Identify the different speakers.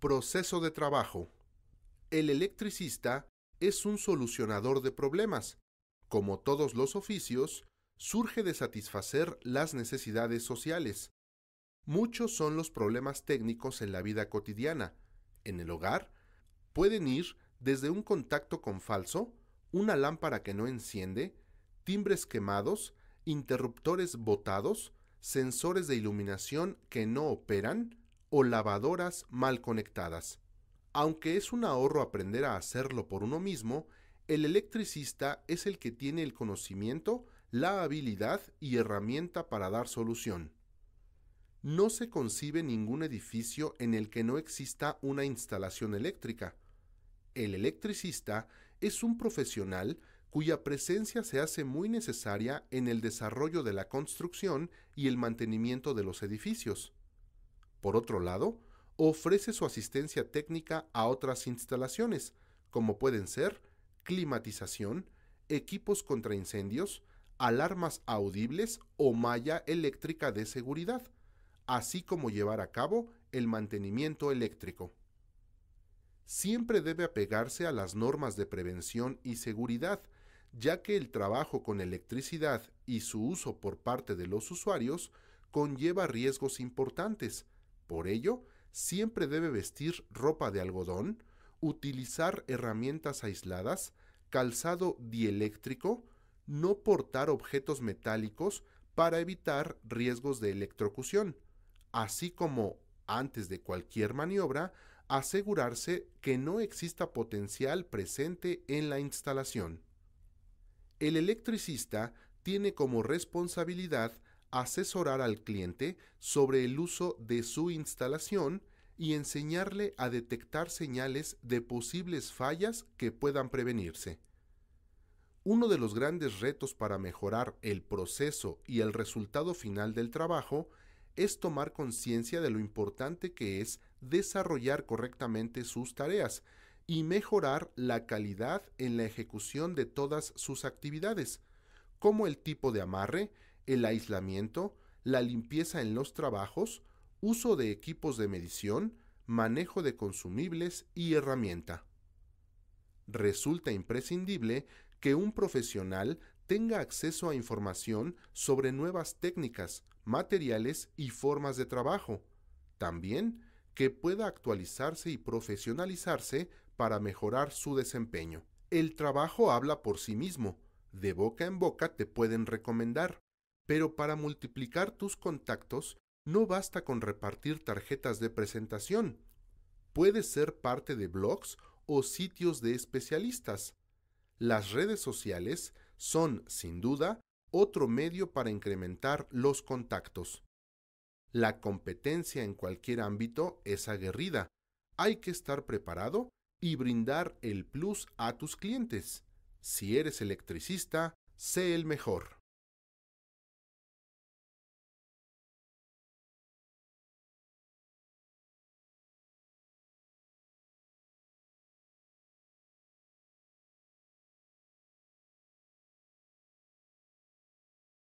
Speaker 1: Proceso de trabajo. El electricista es un solucionador de problemas. Como todos los oficios, surge de satisfacer las necesidades sociales. Muchos son los problemas técnicos en la vida cotidiana. En el hogar, pueden ir desde un contacto con falso, una lámpara que no enciende, timbres quemados, interruptores botados, sensores de iluminación que no operan, o lavadoras mal conectadas. Aunque es un ahorro aprender a hacerlo por uno mismo, el electricista es el que tiene el conocimiento, la habilidad y herramienta para dar solución. No se concibe ningún edificio en el que no exista una instalación eléctrica. El electricista es un profesional cuya presencia se hace muy necesaria en el desarrollo de la construcción y el mantenimiento de los edificios. Por otro lado, ofrece su asistencia técnica a otras instalaciones, como pueden ser climatización, equipos contra incendios, alarmas audibles o malla eléctrica de seguridad, así como llevar a cabo el mantenimiento eléctrico. Siempre debe apegarse a las normas de prevención y seguridad, ya que el trabajo con electricidad y su uso por parte de los usuarios conlleva riesgos importantes, por ello, siempre debe vestir ropa de algodón, utilizar herramientas aisladas, calzado dieléctrico, no portar objetos metálicos para evitar riesgos de electrocución, así como, antes de cualquier maniobra, asegurarse que no exista potencial presente en la instalación. El electricista tiene como responsabilidad asesorar al cliente sobre el uso de su instalación y enseñarle a detectar señales de posibles fallas que puedan prevenirse. Uno de los grandes retos para mejorar el proceso y el resultado final del trabajo es tomar conciencia de lo importante que es desarrollar correctamente sus tareas y mejorar la calidad en la ejecución de todas sus actividades, como el tipo de amarre, el aislamiento, la limpieza en los trabajos, uso de equipos de medición, manejo de consumibles y herramienta. Resulta imprescindible que un profesional tenga acceso a información sobre nuevas técnicas, materiales y formas de trabajo. También que pueda actualizarse y profesionalizarse para mejorar su desempeño. El trabajo habla por sí mismo. De boca en boca te pueden recomendar. Pero para multiplicar tus contactos, no basta con repartir tarjetas de presentación. Puedes ser parte de blogs o sitios de especialistas. Las redes sociales son, sin duda, otro medio para incrementar los contactos. La competencia en cualquier ámbito es aguerrida. Hay que estar preparado y brindar el plus a tus clientes. Si eres electricista, sé el mejor.